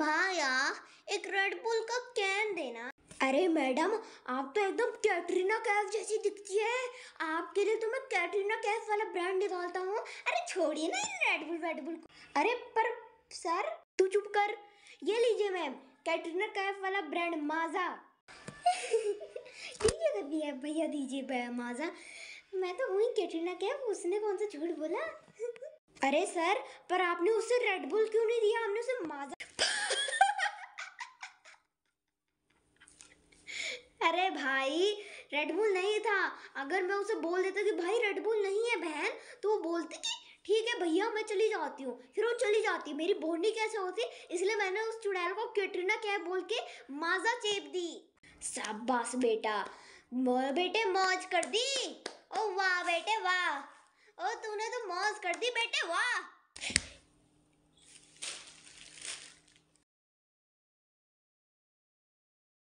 भाया एक रेडबुल का कैन देना अरे मैडम आप तो एकदम कैटरीना कैफ जैसी दिखती है आपके लिए तो मैं कैटरीना कैफ वाला ब्रांड निकालता हूँ अरे छोड़िए ना इन रेडबुल रेडबुल को अरे पर सर तू चुप कर ये लीजिए मैम कैटरीना कैफ वाला ब्रांड माजा दीजिए भैया भैया दीजिए भैया माजा मैं तो हूँ कैटरीना कैफ उसने कौन सा झूठ बोला अरे सर पर आपने उसे रेडबुल क्यों नहीं दिया आपने उसे माजा अरे भाई रेडबुल नहीं था अगर मैं उसे बोल देता कि भाई रेडबुल नहीं है बहन तो वो बोलती कि ठीक है भैया मैं चली जाती हूँ फिर वो चली जाती मेरी बोनी कैसे होती इसलिए मैंने उस चुड़ैल को कैटरीना कैफ बोल के माजा चेप दी शाबाश बेटा बेटे मौज कर दी ओ वाह बेटे वाह ओ तूने तो मौज कर दी बेटे वाह